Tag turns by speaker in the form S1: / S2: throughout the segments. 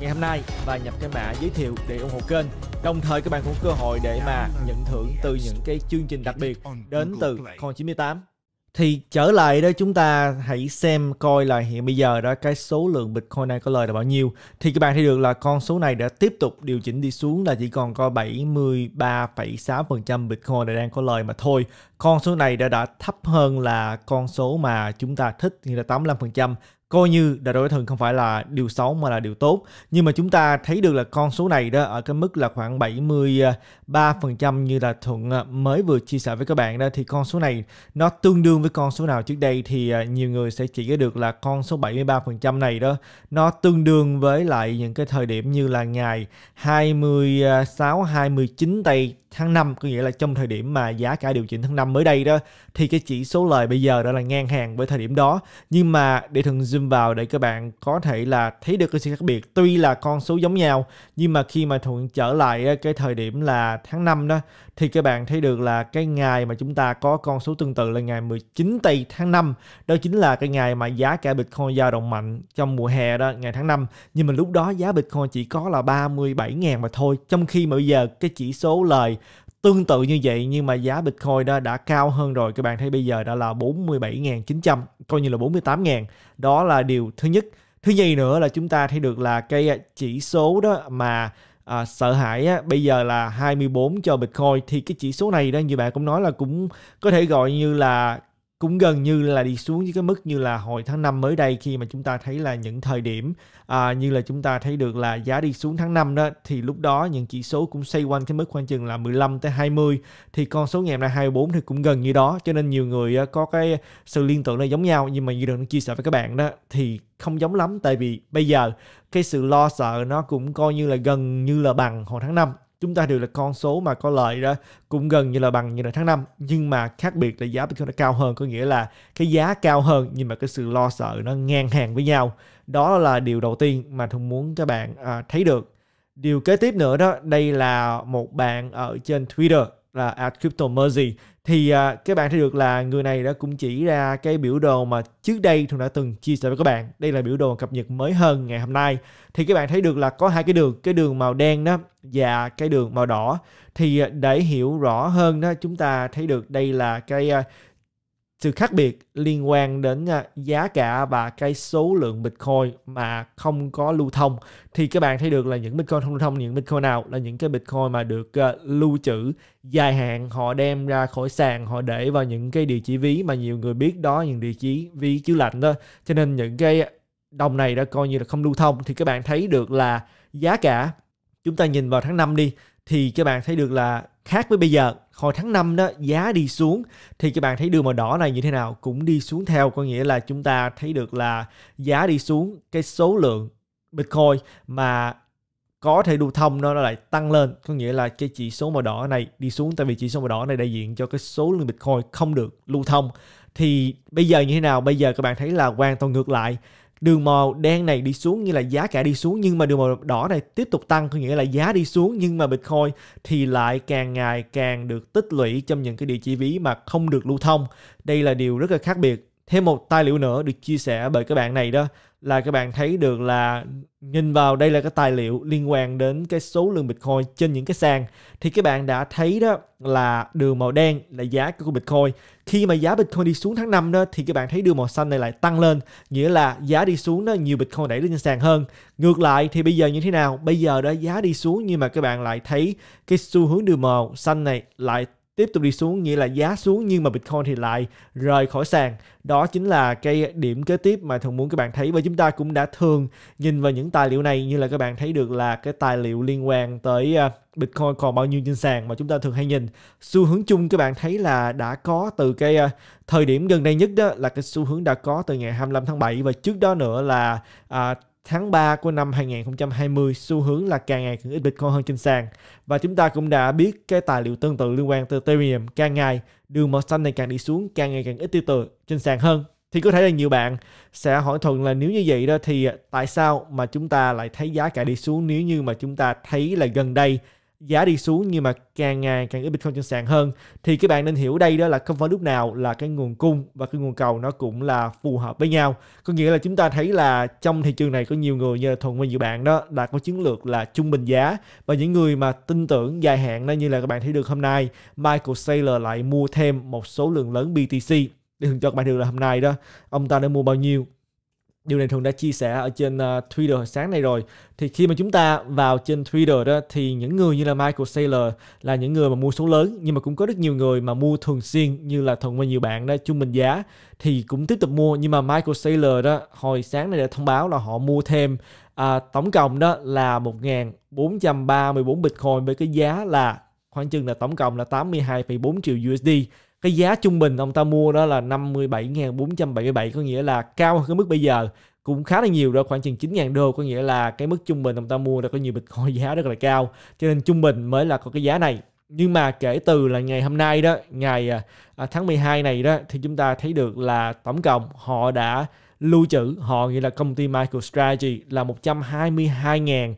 S1: ngày hôm nay và nhập cái mã giới thiệu để ủng hộ kênh. Đồng thời các bạn cũng cơ hội để mà nhận thưởng từ những cái chương trình đặc biệt đến từ Con 98. Thì trở lại đó chúng ta hãy xem coi là hiện bây giờ đó cái số lượng Bitcoin này có lời là bao nhiêu. Thì các bạn thấy được là con số này đã tiếp tục điều chỉnh đi xuống là chỉ còn có 73,6% Bitcoin này đang có lời mà thôi. Con số này đã đã thấp hơn là con số mà chúng ta thích như là 85% coi như đại đội thần không phải là điều xấu mà là điều tốt. Nhưng mà chúng ta thấy được là con số này đó ở cái mức là khoảng 73% như là Thuận à, mới vừa chia sẻ với các bạn đó thì con số này nó tương đương với con số nào trước đây thì à, nhiều người sẽ chỉ ra được là con số 73% này đó nó tương đương với lại những cái thời điểm như là ngày 26 29 à, tây tháng 5 có nghĩa là trong thời điểm mà giá cả điều chỉnh tháng 5 mới đây đó thì cái chỉ số lời bây giờ đã là ngang hàng với thời điểm đó nhưng mà để thường zoom vào để các bạn có thể là thấy được cái sự khác biệt tuy là con số giống nhau nhưng mà khi mà thuận trở lại cái thời điểm là tháng 5 đó thì các bạn thấy được là cái ngày mà chúng ta có con số tương tự là ngày 19 tây tháng 5 đó chính là cái ngày mà giá cả Bitcoin dao động mạnh trong mùa hè đó ngày tháng 5 nhưng mà lúc đó giá Bitcoin chỉ có là 37.000 mà thôi trong khi mà bây giờ cái chỉ số lời tương tự như vậy nhưng mà giá Bitcoin đó đã cao hơn rồi các bạn thấy bây giờ đã là 47.900 coi như là 48.000 đó là điều thứ nhất thứ nhì nữa là chúng ta thấy được là cái à, chỉ số đó mà à, sợ hãi á, bây giờ là 24 cho Bitcoin thì cái chỉ số này đó như bạn cũng nói là cũng có thể gọi như là cũng gần như là đi xuống với cái mức như là hồi tháng 5 mới đây khi mà chúng ta thấy là những thời điểm à, như là chúng ta thấy được là giá đi xuống tháng 5 đó thì lúc đó những chỉ số cũng xoay quanh cái mức khoảng chừng là 15 tới 20 thì con số ngày hôm nay 24 thì cũng gần như đó cho nên nhiều người à, có cái sự liên tưởng là giống nhau nhưng mà như được chia sẻ với các bạn đó thì không giống lắm tại vì bây giờ cái sự lo sợ nó cũng coi như là gần như là bằng hồi tháng 5 chúng ta đều là con số mà có lợi đó cũng gần như là bằng như là tháng 5 nhưng mà khác biệt là giá Bitcoin nó cao hơn có nghĩa là cái giá cao hơn nhưng mà cái sự lo sợ nó ngang hàng với nhau đó là điều đầu tiên mà tôi muốn các bạn à, thấy được điều kế tiếp nữa đó đây là một bạn ở trên Twitter là at crypto mercy thì à, các bạn thấy được là người này đã cũng chỉ ra cái biểu đồ mà trước đây thường đã từng chia sẻ với các bạn đây là biểu đồ cập nhật mới hơn ngày hôm nay thì các bạn thấy được là có hai cái đường cái đường màu đen đó và cái đường màu đỏ thì à, để hiểu rõ hơn đó chúng ta thấy được đây là cái à, sự khác biệt liên quan đến à, giá cả và cái số lượng Bitcoin mà không có lưu thông thì các bạn thấy được là những Bitcoin không lưu thông những Bitcoin nào là những cái Bitcoin mà được à, lưu trữ dài hạn họ đem ra khỏi sàn họ để vào những cái địa chỉ ví mà nhiều người biết đó những địa chỉ ví chứa lạnh đó cho nên những cái đồng này đã coi như là không lưu thông thì các bạn thấy được là giá cả chúng ta nhìn vào tháng 5 đi thì các bạn thấy được là khác với bây giờ hồi tháng 5 đó giá đi xuống thì các bạn thấy đường màu đỏ này như thế nào cũng đi xuống theo có nghĩa là chúng ta thấy được là giá đi xuống cái số lượng Bitcoin mà có thể lưu thông nó lại tăng lên có nghĩa là cái chỉ số màu đỏ này đi xuống tại vì chỉ số màu đỏ này đại diện cho cái số lượng Bitcoin không được lưu thông thì bây giờ như thế nào bây giờ các bạn thấy là hoàn toàn ngược lại đường màu đen này đi xuống như là giá cả đi xuống nhưng mà đường màu đỏ này tiếp tục tăng có nghĩa là giá đi xuống nhưng mà Bitcoin thì lại càng ngày càng được tích lũy trong những cái địa chỉ ví mà không được lưu thông. Đây là điều rất là khác biệt thêm một tài liệu nữa được chia sẻ bởi các bạn này đó là các bạn thấy được là nhìn vào đây là cái tài liệu liên quan đến cái số lượng Bitcoin trên những cái sàn thì các bạn đã thấy đó là đường màu đen là giá của Bitcoin khi mà giá Bitcoin đi xuống tháng 5 đó thì các bạn thấy đường màu xanh này lại tăng lên nghĩa là giá đi xuống đó nhiều Bitcoin đẩy lên sàn hơn ngược lại thì bây giờ như thế nào bây giờ đó giá đi xuống nhưng mà các bạn lại thấy cái xu hướng đường màu xanh này lại tiếp tục đi xuống nghĩa là giá xuống nhưng mà Bitcoin thì lại rời khỏi sàn. Đó chính là cái điểm kế tiếp mà thường muốn các bạn thấy và chúng ta cũng đã thường nhìn vào những tài liệu này như là các bạn thấy được là cái tài liệu liên quan tới à, Bitcoin còn bao nhiêu trên sàn mà chúng ta thường hay nhìn. Xu hướng chung các bạn thấy là đã có từ cái à, thời điểm gần đây nhất đó là cái xu hướng đã có từ ngày 25 tháng 7 và trước đó nữa là à, tháng 3 của năm 2020 xu hướng là càng ngày càng ít Bitcoin hơn trên sàn và chúng ta cũng đã biết cái tài liệu tương tự liên quan tới Ethereum càng ngày đường màu xanh này càng đi xuống càng ngày càng ít tiêu tự trên sàn hơn thì có thể là nhiều bạn sẽ hỏi thuận là nếu như vậy đó thì tại sao mà chúng ta lại thấy giá cả đi xuống nếu như mà chúng ta thấy là gần đây giá đi xuống nhưng mà càng ngày càng ít Bitcoin trên sàn hơn thì các bạn nên hiểu đây đó là không phải lúc nào là cái nguồn cung và cái nguồn cầu nó cũng là phù hợp với nhau có nghĩa là chúng ta thấy là trong thị trường này có nhiều người như là thuận và nhiều bạn đó đã có chiến lược là trung bình giá và những người mà tin tưởng dài hạn đó như là các bạn thấy được hôm nay Michael Saylor lại mua thêm một số lượng lớn BTC để thường cho các bạn được là hôm nay đó ông ta đã mua bao nhiêu điều này thường đã chia sẻ ở trên uh, Twitter sáng nay rồi thì khi mà chúng ta vào trên Twitter đó thì những người như là Michael Saylor là những người mà mua số lớn nhưng mà cũng có rất nhiều người mà mua thường xuyên như là Thuận và nhiều bạn đó chung bình giá thì cũng tiếp tục mua nhưng mà Michael Saylor đó hồi sáng này đã thông báo là họ mua thêm à, tổng cộng đó là 1.434 Bitcoin với cái giá là khoảng chừng là tổng cộng là 82,4 triệu USD cái giá trung bình ông ta mua đó là 57.477 có nghĩa là cao hơn cái mức bây giờ cũng khá là nhiều đó khoảng chừng 9.000 đô có nghĩa là cái mức trung bình ông ta mua đã có nhiều bitcoin giá rất là cao cho nên trung bình mới là có cái giá này nhưng mà kể từ là ngày hôm nay đó ngày à, à tháng 12 này đó thì chúng ta thấy được là tổng cộng họ đã lưu trữ họ nghĩa là công ty MicroStrategy là 122.478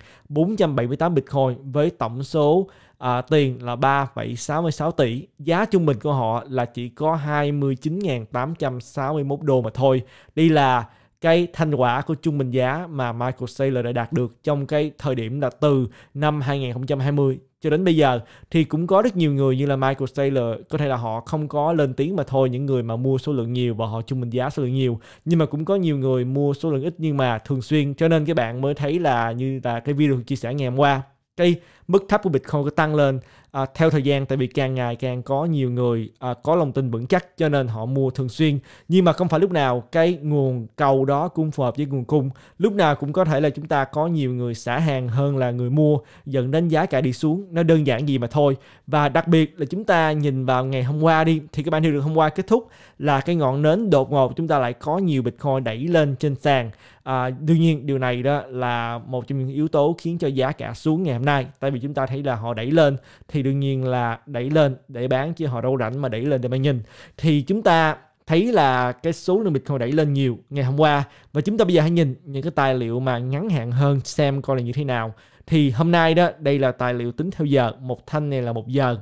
S1: Bitcoin với tổng số à, tiền là 3,66 tỷ. Giá trung bình của họ là chỉ có 29.861 đô mà thôi. Đây là cái thành quả của trung bình giá mà Michael Saylor đã đạt được trong cái thời điểm là từ năm 2020 cho đến bây giờ thì cũng có rất nhiều người như là Michael Saylor có thể là họ không có lên tiếng mà thôi những người mà mua số lượng nhiều và họ trung bình giá số lượng nhiều nhưng mà cũng có nhiều người mua số lượng ít nhưng mà thường xuyên cho nên các bạn mới thấy là như là cái video chia sẻ ngày hôm qua cái mức thấp của Bitcoin cứ tăng lên à, theo thời gian tại vì càng ngày càng có nhiều người à, có lòng tin vững chắc cho nên họ mua thường xuyên nhưng mà không phải lúc nào cái nguồn cầu đó cũng phù hợp với nguồn cung lúc nào cũng có thể là chúng ta có nhiều người xả hàng hơn là người mua dẫn đến giá cả đi xuống nó đơn giản gì mà thôi và đặc biệt là chúng ta nhìn vào ngày hôm qua đi thì các bạn hiệu được hôm qua kết thúc là cái ngọn nến đột ngột chúng ta lại có nhiều Bitcoin đẩy lên trên sàn À, đương nhiên điều này đó là một trong những yếu tố khiến cho giá cả xuống ngày hôm nay. Tại vì chúng ta thấy là họ đẩy lên thì đương nhiên là đẩy lên để bán chứ họ đâu rảnh mà đẩy lên để mà nhìn. Thì chúng ta thấy là cái số lượng Bitcoin đẩy lên nhiều ngày hôm qua và chúng ta bây giờ hãy nhìn những cái tài liệu mà ngắn hạn hơn xem coi là như thế nào thì hôm nay đó đây là tài liệu tính theo giờ một thanh này là một giờ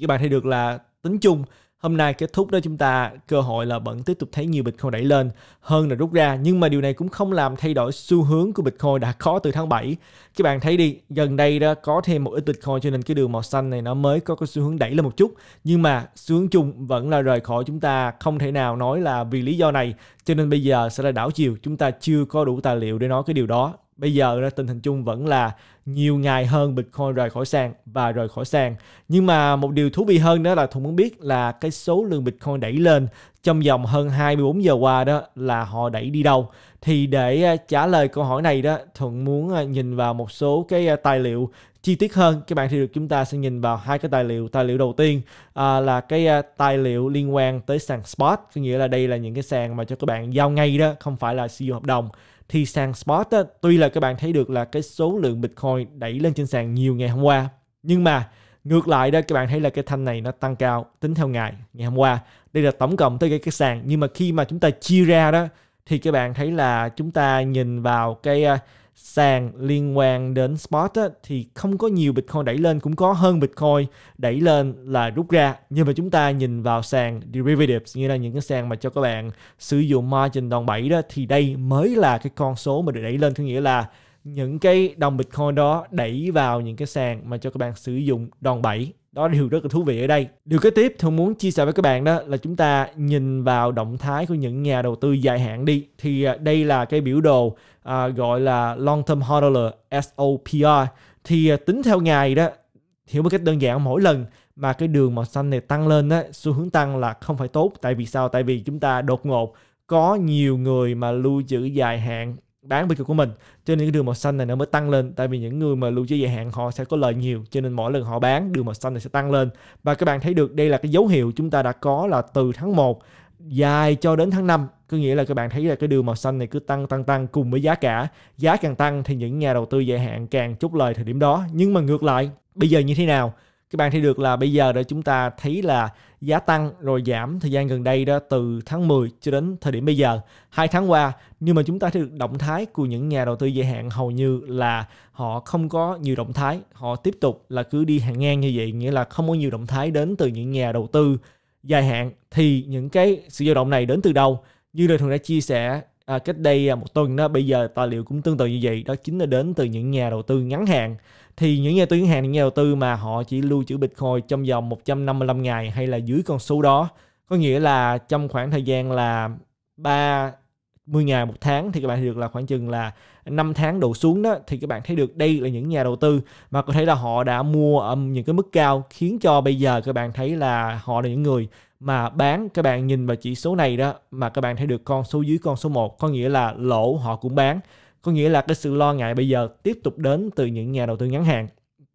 S1: các bạn thấy được là tính chung Hôm nay kết thúc đó chúng ta cơ hội là vẫn tiếp tục thấy nhiều Bitcoin đẩy lên hơn là rút ra. Nhưng mà điều này cũng không làm thay đổi xu hướng của Bitcoin đã có từ tháng 7. Các bạn thấy đi, gần đây đó có thêm một ít Bitcoin cho nên cái đường màu xanh này nó mới có cái xu hướng đẩy lên một chút. Nhưng mà xu hướng chung vẫn là rời khỏi chúng ta không thể nào nói là vì lý do này. Cho nên bây giờ sẽ là đảo chiều, chúng ta chưa có đủ tài liệu để nói cái điều đó Bây giờ đó, tình hình chung vẫn là nhiều ngày hơn Bitcoin rời khỏi sàn và rời khỏi sàn. Nhưng mà một điều thú vị hơn đó là Thùng muốn biết là cái số lượng Bitcoin đẩy lên trong vòng hơn 24 giờ qua đó là họ đẩy đi đâu. Thì để à, trả lời câu hỏi này đó, Thuận muốn à, nhìn vào một số cái à, tài liệu chi tiết hơn các bạn thì được chúng ta sẽ nhìn vào hai cái tài liệu tài liệu đầu tiên là cái tài liệu liên quan tới sàn spot có nghĩa là đây là những cái sàn mà cho các bạn giao ngay đó không phải là siêu hợp đồng thì sàn spot á, tuy là các bạn thấy được là cái số lượng bitcoin đẩy lên trên sàn nhiều ngày hôm qua nhưng mà ngược lại đó các bạn thấy là cái thanh này nó tăng cao tính theo ngày ngày hôm qua đây là tổng cộng tới cái, cái sàn nhưng mà khi mà chúng ta chia ra đó thì các bạn thấy là chúng ta nhìn vào cái à, sàn liên quan đến spot á, thì không có nhiều Bitcoin đẩy lên cũng có hơn Bitcoin đẩy lên là rút ra nhưng mà chúng ta nhìn vào sàn derivatives như là những cái sàn mà cho các bạn sử dụng margin đòn bẩy đó thì đây mới là cái con số mà được đẩy lên có nghĩa là những cái đồng Bitcoin đó đẩy vào những cái sàn mà cho các bạn sử dụng đòn bẩy đó là điều rất là thú vị ở đây điều kế tiếp tôi muốn chia sẻ với các bạn đó là chúng ta nhìn vào động thái của những nhà đầu tư dài hạn đi thì à, đây là cái biểu đồ à, gọi là long term hodler SOPR thì à, tính theo ngày đó hiểu một cách đơn giản mỗi lần mà cái đường màu xanh này tăng lên á xu hướng tăng là không phải tốt tại vì sao tại vì chúng ta đột ngột có nhiều người mà lưu trữ dài hạn bán bitcoin của mình cho nên cái đường màu xanh này nó mới tăng lên tại vì những người mà lưu trữ dài hạn họ sẽ có lợi nhiều cho nên mỗi lần họ bán đường màu xanh này sẽ tăng lên và các bạn thấy được đây là cái dấu hiệu chúng ta đã có là từ tháng 1 dài cho đến tháng 5 có nghĩa là các bạn thấy là cái đường màu xanh này cứ tăng tăng tăng cùng với giá cả giá càng tăng thì những nhà đầu tư dài hạn càng chốt lời thời điểm đó nhưng mà ngược lại bây giờ như thế nào các bạn thấy được là bây giờ đó chúng ta thấy là giá tăng rồi giảm thời gian gần đây đó từ tháng 10 cho đến thời điểm bây giờ hai tháng qua nhưng mà chúng ta thấy được động thái của những nhà đầu tư dài hạn hầu như là họ không có nhiều động thái họ tiếp tục là cứ đi hàng ngang như vậy nghĩa là không có nhiều động thái đến từ những nhà đầu tư dài hạn thì những cái sự dao động này đến từ đâu như lời thường đã chia sẻ à, cách đây à, một tuần đó bây giờ tài liệu cũng tương tự như vậy đó chính là đến từ những nhà đầu tư ngắn hạn thì những nhà tuyến hàng những nhà đầu tư mà họ chỉ lưu trữ Bitcoin trong vòng 155 ngày hay là dưới con số đó có nghĩa là trong khoảng thời gian là 30 ngày một tháng thì các bạn được là khoảng chừng là 5 tháng đổ xuống đó thì các bạn thấy được đây là những nhà đầu tư mà có thể là họ đã mua ở những cái mức cao khiến cho bây giờ các bạn thấy là họ là những người mà bán các bạn nhìn vào chỉ số này đó mà các bạn thấy được con số dưới con số 1 có nghĩa là lỗ họ cũng bán có nghĩa là cái sự lo ngại bây giờ tiếp tục đến từ những nhà đầu tư ngắn hạn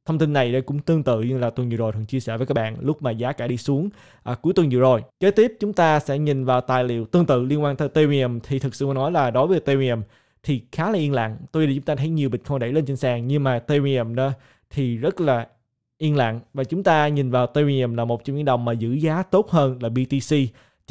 S1: thông tin này đây cũng tương tự như là tuần vừa rồi thường chia sẻ với các bạn lúc mà giá cả đi xuống à, cuối tuần vừa rồi kế tiếp chúng ta sẽ nhìn vào tài liệu tương tự liên quan tới Ethereum thì thực sự mà nói là đối với Ethereum thì khá là yên lặng tuy là chúng ta thấy nhiều Bitcoin đẩy lên trên sàn nhưng mà Ethereum đó thì rất là yên lặng và chúng ta nhìn vào Ethereum là một trong những đồng mà giữ giá tốt hơn là BTC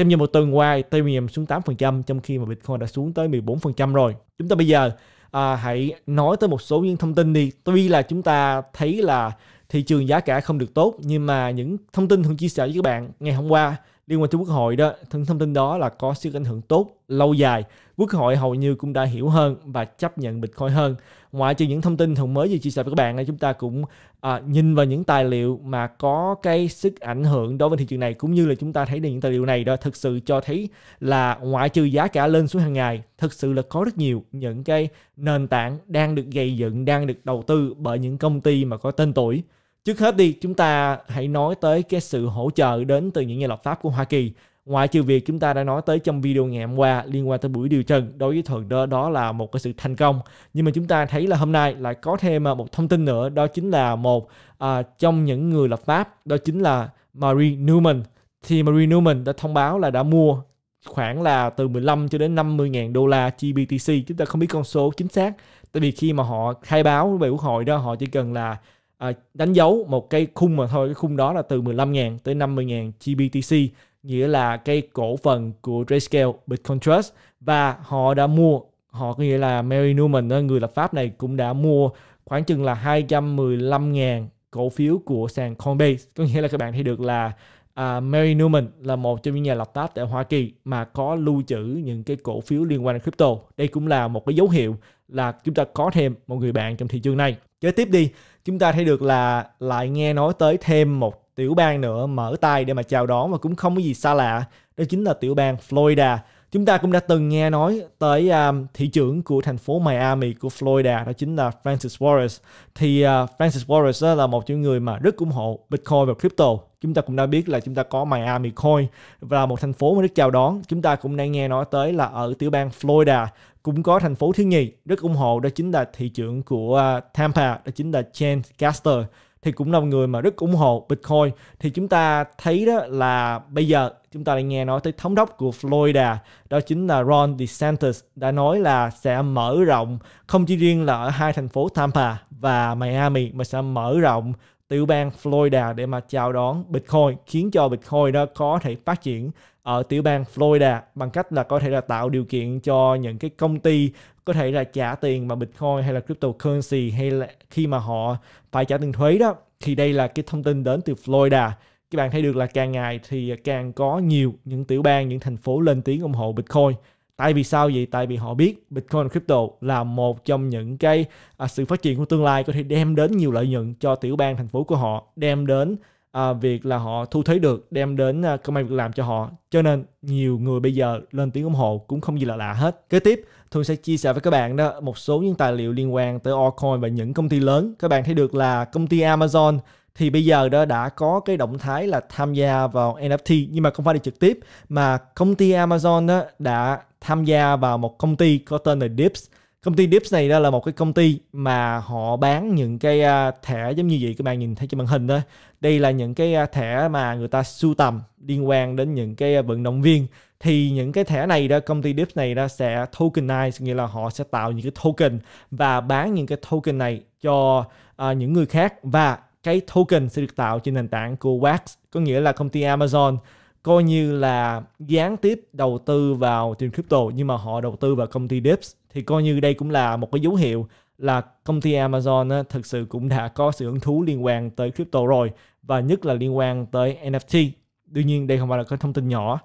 S1: trong như một tuần qua, Ethereum xuống 8% trong khi mà Bitcoin đã xuống tới 14% rồi. Chúng ta bây giờ à, hãy nói tới một số những thông tin đi. Tuy là chúng ta thấy là thị trường giá cả không được tốt nhưng mà những thông tin thường chia sẻ với các bạn ngày hôm qua liên quan tới quốc hội đó những thông tin đó là có sức ảnh hưởng tốt lâu dài Quốc hội hầu như cũng đã hiểu hơn và chấp nhận Bitcoin hơn. Ngoại trừ những thông tin Hùng mới vừa chia sẻ với các bạn, chúng ta cũng à, nhìn vào những tài liệu mà có cái sức ảnh hưởng đối với thị trường này cũng như là chúng ta thấy được những tài liệu này đó thực sự cho thấy là ngoại trừ giá cả lên xuống hàng ngày, thực sự là có rất nhiều những cái nền tảng đang được gây dựng, đang được đầu tư bởi những công ty mà có tên tuổi. Trước hết đi, chúng ta hãy nói tới cái sự hỗ trợ đến từ những nhà lập pháp của Hoa Kỳ Ngoại trừ việc chúng ta đã nói tới trong video ngày hôm qua liên quan tới buổi điều trần đối với thượng đó đó là một cái sự thành công. Nhưng mà chúng ta thấy là hôm nay lại có thêm à, một thông tin nữa đó chính là một à, trong những người lập pháp đó chính là Marie Newman. Thì Marie Newman đã thông báo là đã mua khoảng là từ 15 cho đến 50 000 đô la GBTC. Chúng ta không biết con số chính xác. Tại vì khi mà họ khai báo về quốc hội đó họ chỉ cần là à, đánh dấu một cái khung mà thôi. Cái khung đó là từ 15 000 tới 50 000 GBTC nghĩa là cái cổ phần của Grayscale Bitcoin Trust và họ đã mua họ nghĩa là Mary Newman người lập pháp này cũng đã mua khoảng chừng là 215.000 cổ phiếu của sàn Coinbase có nghĩa là các bạn thấy được là à, Mary Newman là một trong những nhà lập pháp tại Hoa Kỳ mà có lưu trữ những cái cổ phiếu liên quan đến crypto đây cũng là một cái dấu hiệu là chúng ta có thêm một người bạn trong thị trường này kế tiếp đi chúng ta thấy được là lại nghe nói tới thêm một tiểu bang nữa mở tay để mà chào đón và cũng không có gì xa lạ đó chính là tiểu bang Florida chúng ta cũng đã từng nghe nói tới um, thị trưởng của thành phố Miami của Florida đó chính là Francis Wallace thì uh, Francis Wallace là một trong người mà rất ủng hộ Bitcoin và crypto chúng ta cũng đã biết là chúng ta có Miami Coin và một thành phố mà rất chào đón chúng ta cũng đang nghe nói tới là ở tiểu bang Florida cũng có thành phố thứ nhì rất ủng hộ đó chính là thị trưởng của uh, Tampa đó chính là James Castor thì cũng là một người mà rất ủng hộ Bitcoin thì chúng ta thấy đó là bây giờ chúng ta lại nghe nói tới thống đốc của Florida đó chính là Ron DeSantis đã nói là sẽ mở rộng không chỉ riêng là ở hai thành phố Tampa và Miami mà sẽ mở rộng tiểu bang Florida để mà chào đón Bitcoin khiến cho Bitcoin đó có thể phát triển ở tiểu bang Florida bằng cách là có thể là tạo điều kiện cho những cái công ty có thể là trả tiền bằng Bitcoin hay là cryptocurrency hay là khi mà họ phải trả tiền thuế đó thì đây là cái thông tin đến từ Florida các bạn thấy được là càng ngày thì càng có nhiều những tiểu bang những thành phố lên tiếng ủng hộ Bitcoin Tại vì sao vậy? Tại vì họ biết Bitcoin Crypto là một trong những cái à, sự phát triển của tương lai có thể đem đến nhiều lợi nhuận cho tiểu bang thành phố của họ, đem đến à, việc là họ thu thuế được đem đến à, công an việc làm cho họ cho nên nhiều người bây giờ lên tiếng ủng hộ cũng không gì là lạ hết kế tiếp thường sẽ chia sẻ với các bạn đó một số những tài liệu liên quan tới altcoin và những công ty lớn các bạn thấy được là công ty amazon thì bây giờ đó đã có cái động thái là tham gia vào NFT nhưng mà không phải đi trực tiếp mà công ty Amazon đó đã tham gia vào một công ty có tên là Dips công ty Dips này đó là một cái công ty mà họ bán những cái à, thẻ giống như vậy các bạn nhìn thấy trên màn hình đó đây là những cái à, thẻ mà người ta sưu tầm liên quan đến những cái à, vận động viên thì những cái thẻ này đó công ty Dips này đó sẽ tokenize nghĩa là họ sẽ tạo những cái token và bán những cái token này cho uh, những người khác và cái token sẽ được tạo trên nền tảng của Wax có nghĩa là công ty Amazon coi như là gián tiếp đầu tư vào tiền crypto nhưng mà họ đầu tư vào công ty Dips thì coi như đây cũng là một cái dấu hiệu là công ty Amazon á, thực sự cũng đã có sự hứng thú liên quan tới crypto rồi và nhất là liên quan tới NFT. Đương nhiên đây không phải là cái thông tin nhỏ.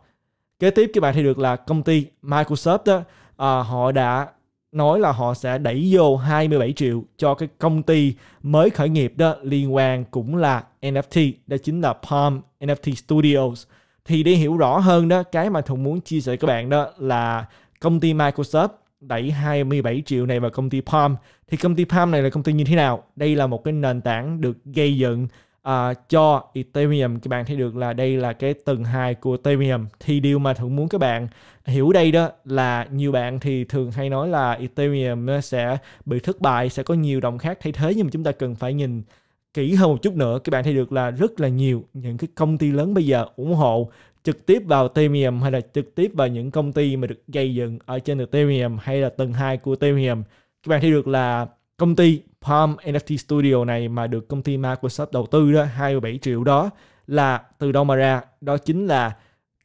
S1: Kế tiếp các bạn thấy được là công ty Microsoft đó, à, họ đã nói là họ sẽ đẩy vô 27 triệu cho cái công ty mới khởi nghiệp đó liên quan cũng là NFT, đó chính là Palm NFT Studios thì để hiểu rõ hơn đó cái mà Thùng muốn chia sẻ với các bạn đó là công ty Microsoft đẩy 27 triệu này vào công ty Palm thì công ty Palm này là công ty như thế nào đây là một cái nền tảng được gây dựng uh, cho Ethereum các bạn thấy được là đây là cái tầng 2 của Ethereum thì điều mà thường muốn các bạn hiểu đây đó là nhiều bạn thì thường hay nói là Ethereum nó sẽ bị thất bại sẽ có nhiều đồng khác thay thế nhưng mà chúng ta cần phải nhìn kỹ hơn một chút nữa các bạn thấy được là rất là nhiều những cái công ty lớn bây giờ ủng hộ trực tiếp vào Ethereum hay là trực tiếp vào những công ty mà được gây dựng ở trên được Ethereum hay là tầng 2 của Ethereum. Các bạn thấy được là công ty Palm NFT Studio này mà được công ty Microsoft đầu tư đó 27 triệu đó là từ đâu mà ra? Đó chính là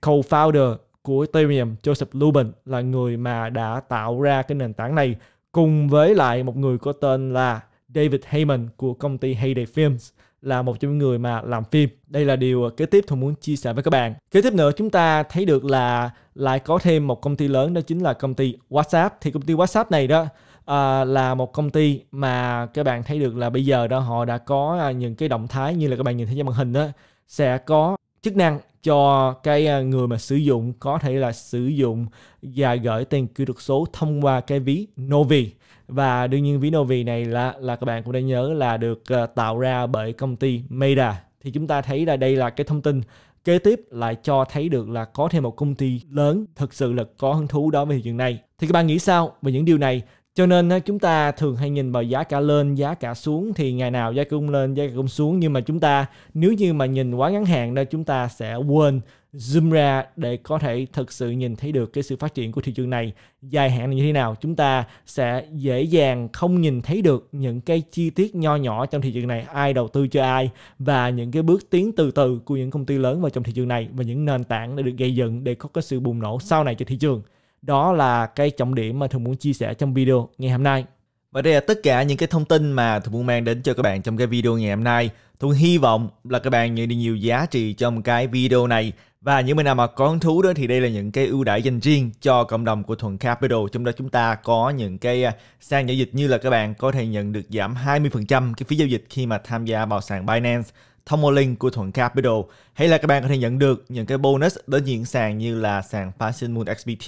S1: co-founder của Ethereum Joseph Lubin là người mà đã tạo ra cái nền tảng này cùng với lại một người có tên là David Heyman của công ty Heyday Films là một trong những người mà làm phim. Đây là điều kế tiếp tôi muốn chia sẻ với các bạn. Kế tiếp nữa chúng ta thấy được là lại có thêm một công ty lớn đó chính là công ty WhatsApp. Thì công ty WhatsApp này đó à, là một công ty mà các bạn thấy được là bây giờ đó họ đã có à, những cái động thái như là các bạn nhìn thấy trên màn hình đó sẽ có chức năng cho cái à, người mà sử dụng có thể là sử dụng và gửi tiền kỹ thuật số thông qua cái ví Novi và đương nhiên Vinovi này là là các bạn cũng đã nhớ là được uh, tạo ra bởi công ty Meta thì chúng ta thấy là đây là cái thông tin kế tiếp lại cho thấy được là có thêm một công ty lớn thực sự là có hứng thú đó về thị trường này thì các bạn nghĩ sao về những điều này cho nên ờ, chúng ta thường hay nhìn vào giá cả lên giá cả xuống thì ngày nào giá cũng lên giá cả cũng xuống nhưng mà chúng ta nếu như mà nhìn quá ngắn hạn đó chúng ta sẽ quên zoom ra để có thể thực sự nhìn thấy được cái sự phát triển của thị trường này dài hạn như thế nào chúng ta sẽ dễ dàng không nhìn thấy được những cái chi tiết nho nhỏ trong thị trường này ai đầu tư cho ai và những cái bước tiến từ từ của những công ty lớn vào trong thị trường này và những nền tảng đã được gây dựng để có cái sự bùng nổ sau này cho thị trường đó là cái trọng điểm mà thường muốn chia sẻ trong video ngày hôm nay và đây là tất cả những cái thông tin mà Thuận muốn mang đến cho các bạn trong cái video ngày hôm nay. Thuận hy vọng là các bạn nhận được nhiều giá trị trong cái video này. Và những bạn nào mà có hứng thú đó thì đây là những cái ưu đãi dành riêng cho cộng đồng của Thuận Capital. Trong đó chúng ta có những cái à, sàn giao dịch như là các bạn có thể nhận được giảm 20% cái phí giao dịch khi mà tham gia vào sàn Binance thông Tomolink của Thuận Capital hay là các bạn có thể nhận được những cái bonus đến diện sàn như là sàn Fashion Moon XBT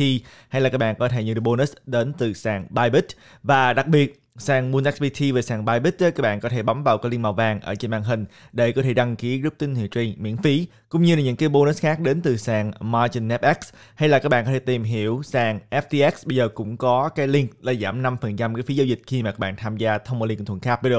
S1: hay là các bạn có thể nhận được bonus đến từ sàn Bybit và đặc biệt sàn Moon XBT và sàn Bybit các bạn có thể bấm vào cái liên màu vàng ở trên màn hình để có thể đăng ký group tin hiệu truyền miễn phí cũng như là những cái bonus khác đến từ sàn Margin FX hay là các bạn có thể tìm hiểu sàn FTX bây giờ cũng có cái link là giảm 5% cái phí giao dịch khi mà các bạn tham gia thông qua của thuận Capital